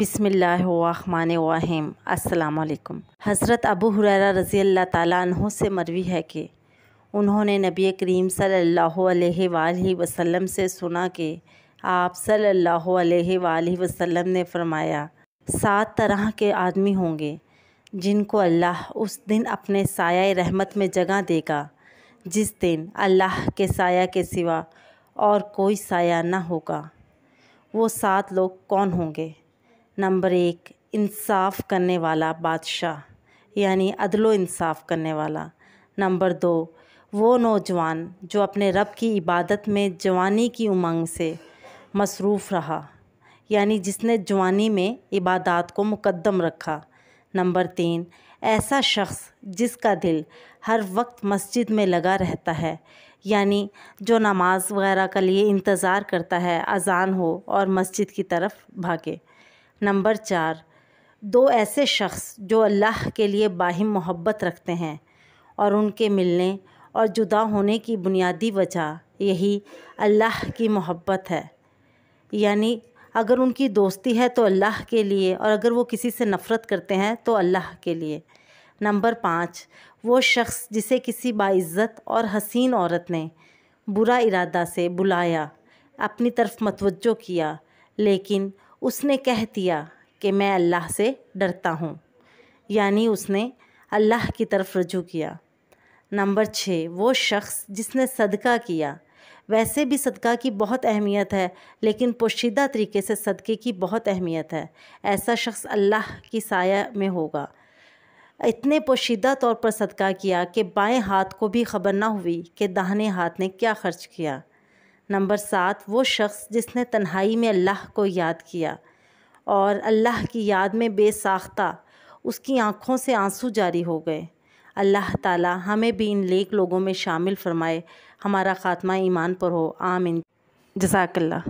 बिसमीम् अल्लाम हज़रत अबू हुरर रज़ी अल्लाह तहों से मरवी है कि उन्होंने नबी करीम सल्ला अलैहि से सुना कि आप सल्ला अलैहि ने फ़रमाया सात तरह के आदमी होंगे जिनको अल्लाह उस दिन अपने साया रहमत में जगह देगा जिस दिन अल्लाह के साया के सिवा और कोई साया ना होगा वो सात लोग कौन होंगे नंबर एक इंसाफ करने वाला बादशाह यानी अदलो इंसाफ करने वाला नंबर दो वो नौजवान जो अपने रब की इबादत में जवानी की उमंग से मसरूफ़ रहा यानी जिसने जवानी में इबादत को मुकदम रखा नंबर तीन ऐसा शख्स जिसका दिल हर वक्त मस्जिद में लगा रहता है यानी जो नमाज़ वगैरह के लिए इंतज़ार करता है अजान हो और मस्जिद की तरफ भागे नंबर चार दो ऐसे शख्स जो अल्लाह के लिए बाहिम मोहब्बत रखते हैं और उनके मिलने और जुदा होने की बुनियादी वजह यही अल्लाह की मोहब्बत है यानी अगर उनकी दोस्ती है तो अल्लाह के लिए और अगर वो किसी से नफ़रत करते हैं तो अल्लाह के लिए नंबर पाँच वो शख्स जिसे किसी बाइज़्ज़त और हसीन औरत ने बुरा इरादा से बुलाया अपनी तरफ मतवजो किया लेकिन उसने कह दिया कि मैं अल्लाह से डरता हूँ यानी उसने अल्लाह की तरफ रजू किया नंबर छः वो शख्स जिसने सदका किया वैसे भी सदका की बहुत अहमियत है लेकिन पोशीदा तरीके से सदक़े की बहुत अहमियत है ऐसा शख्स अल्लाह की साया में होगा इतने पोशीदा तौर पर सदका किया कि बाएं हाथ को भी खबर ना हुई कि दाहिने हाथ ने क्या खर्च किया नंबर सात वो शख्स जिसने तन्हाई में अल्लाह को याद किया और अल्लाह की याद में बेसाख्ता उसकी आँखों से आंसू जारी हो गए अल्लाह ताला हमें भी इन नेक लोगों में शामिल फरमाए हमारा ख़ात्मा ईमान पर हो आमिन जजाकल्ला